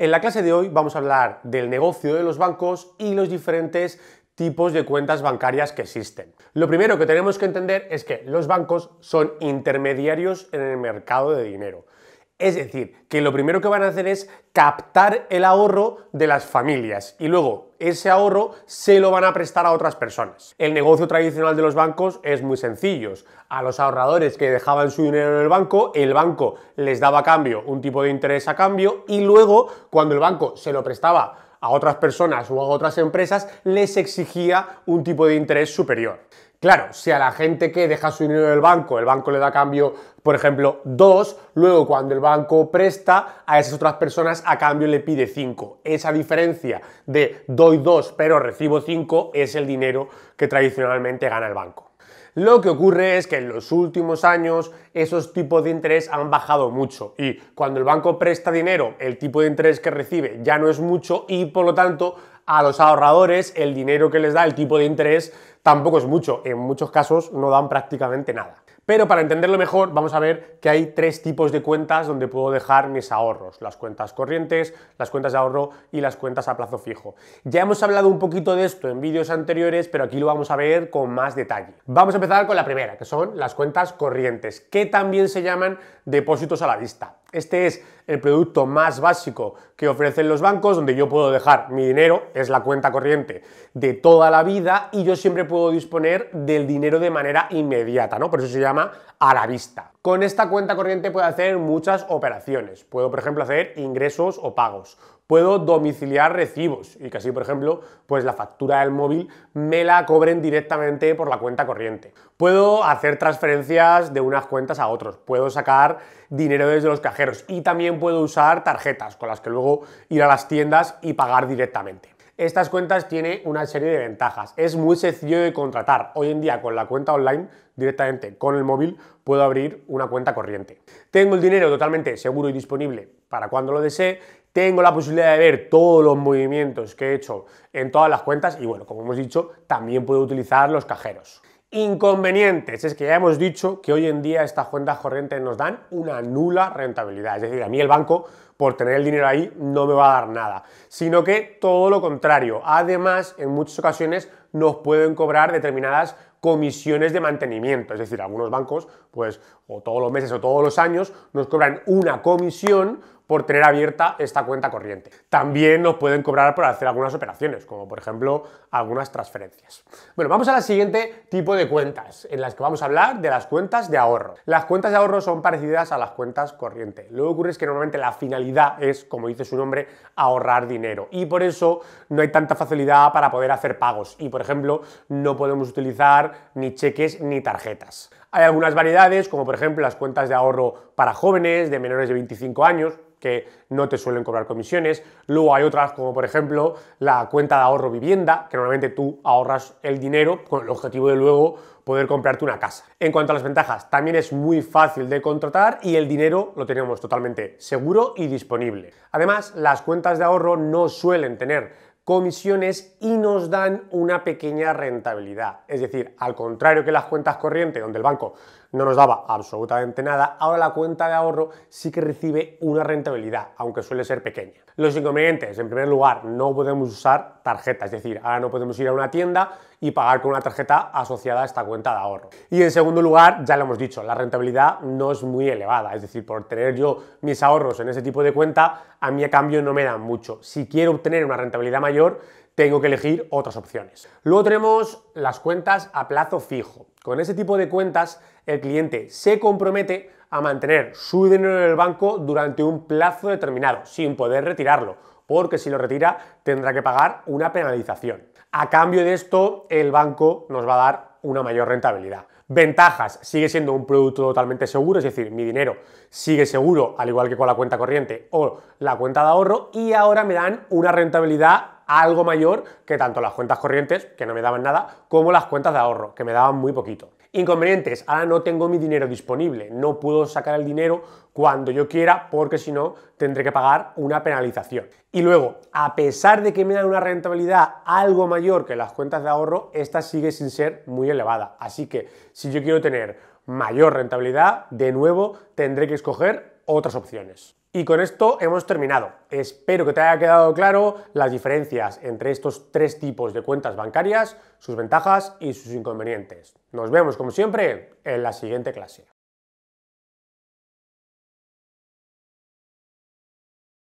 En la clase de hoy vamos a hablar del negocio de los bancos y los diferentes tipos de cuentas bancarias que existen. Lo primero que tenemos que entender es que los bancos son intermediarios en el mercado de dinero. Es decir, que lo primero que van a hacer es captar el ahorro de las familias y luego ese ahorro se lo van a prestar a otras personas. El negocio tradicional de los bancos es muy sencillo. A los ahorradores que dejaban su dinero en el banco, el banco les daba a cambio un tipo de interés a cambio y luego cuando el banco se lo prestaba a otras personas o a otras empresas les exigía un tipo de interés superior. Claro, si a la gente que deja su dinero en el banco, el banco le da cambio, por ejemplo, 2, luego cuando el banco presta, a esas otras personas a cambio le pide 5. Esa diferencia de doy 2 pero recibo 5 es el dinero que tradicionalmente gana el banco. Lo que ocurre es que en los últimos años esos tipos de interés han bajado mucho y cuando el banco presta dinero, el tipo de interés que recibe ya no es mucho y por lo tanto a los ahorradores el dinero que les da el tipo de interés tampoco es mucho. En muchos casos no dan prácticamente nada. Pero para entenderlo mejor, vamos a ver que hay tres tipos de cuentas donde puedo dejar mis ahorros. Las cuentas corrientes, las cuentas de ahorro y las cuentas a plazo fijo. Ya hemos hablado un poquito de esto en vídeos anteriores, pero aquí lo vamos a ver con más detalle. Vamos a empezar con la primera, que son las cuentas corrientes, que también se llaman depósitos a la vista. Este es el producto más básico que ofrecen los bancos, donde yo puedo dejar mi dinero, es la cuenta corriente de toda la vida, y yo siempre puedo disponer del dinero de manera inmediata, ¿no? Por eso se llama a la vista. Con esta cuenta corriente puedo hacer muchas operaciones. Puedo, por ejemplo, hacer ingresos o pagos. Puedo domiciliar recibos y que así, por ejemplo, pues la factura del móvil me la cobren directamente por la cuenta corriente. Puedo hacer transferencias de unas cuentas a otros. Puedo sacar dinero desde los cajeros y también puedo usar tarjetas con las que luego ir a las tiendas y pagar directamente. Estas cuentas tienen una serie de ventajas. Es muy sencillo de contratar. Hoy en día con la cuenta online, directamente con el móvil, puedo abrir una cuenta corriente. Tengo el dinero totalmente seguro y disponible para cuando lo desee. Tengo la posibilidad de ver todos los movimientos que he hecho en todas las cuentas y bueno, como hemos dicho, también puedo utilizar los cajeros. Inconvenientes. Es que ya hemos dicho que hoy en día estas cuentas corrientes nos dan una nula rentabilidad. Es decir, a mí el banco, por tener el dinero ahí, no me va a dar nada. Sino que todo lo contrario. Además, en muchas ocasiones nos pueden cobrar determinadas comisiones de mantenimiento. Es decir, algunos bancos, pues, o todos los meses o todos los años, nos cobran una comisión por tener abierta esta cuenta corriente. También nos pueden cobrar por hacer algunas operaciones, como por ejemplo algunas transferencias. Bueno, vamos al siguiente tipo de cuentas, en las que vamos a hablar de las cuentas de ahorro. Las cuentas de ahorro son parecidas a las cuentas corriente. Lo que ocurre es que normalmente la finalidad es, como dice su nombre, ahorrar dinero. Y por eso no hay tanta facilidad para poder hacer pagos. Y por ejemplo, no podemos utilizar ni cheques ni tarjetas. Hay algunas variedades, como por ejemplo las cuentas de ahorro para jóvenes de menores de 25 años, que no te suelen cobrar comisiones. Luego hay otras como por ejemplo la cuenta de ahorro vivienda, que normalmente tú ahorras el dinero con el objetivo de luego poder comprarte una casa. En cuanto a las ventajas, también es muy fácil de contratar y el dinero lo tenemos totalmente seguro y disponible. Además, las cuentas de ahorro no suelen tener comisiones y nos dan una pequeña rentabilidad. Es decir, al contrario que las cuentas corrientes, donde el banco no nos daba absolutamente nada, ahora la cuenta de ahorro sí que recibe una rentabilidad, aunque suele ser pequeña. Los inconvenientes, en primer lugar, no podemos usar tarjeta, es decir, ahora no podemos ir a una tienda y pagar con una tarjeta asociada a esta cuenta de ahorro. Y en segundo lugar, ya lo hemos dicho, la rentabilidad no es muy elevada, es decir, por tener yo mis ahorros en ese tipo de cuenta, a mí a cambio no me dan mucho. Si quiero obtener una rentabilidad mayor, tengo que elegir otras opciones. Luego tenemos las cuentas a plazo fijo. Con ese tipo de cuentas, el cliente se compromete a mantener su dinero en el banco durante un plazo determinado, sin poder retirarlo, porque si lo retira tendrá que pagar una penalización. A cambio de esto, el banco nos va a dar una mayor rentabilidad. Ventajas, sigue siendo un producto totalmente seguro, es decir, mi dinero sigue seguro, al igual que con la cuenta corriente o la cuenta de ahorro, y ahora me dan una rentabilidad algo mayor que tanto las cuentas corrientes, que no me daban nada, como las cuentas de ahorro, que me daban muy poquito. Inconvenientes, ahora no tengo mi dinero disponible, no puedo sacar el dinero cuando yo quiera porque si no tendré que pagar una penalización. Y luego, a pesar de que me dan una rentabilidad algo mayor que las cuentas de ahorro, esta sigue sin ser muy elevada. Así que si yo quiero tener mayor rentabilidad, de nuevo tendré que escoger otras opciones. Y con esto hemos terminado. Espero que te haya quedado claro las diferencias entre estos tres tipos de cuentas bancarias, sus ventajas y sus inconvenientes. Nos vemos como siempre en la siguiente clase.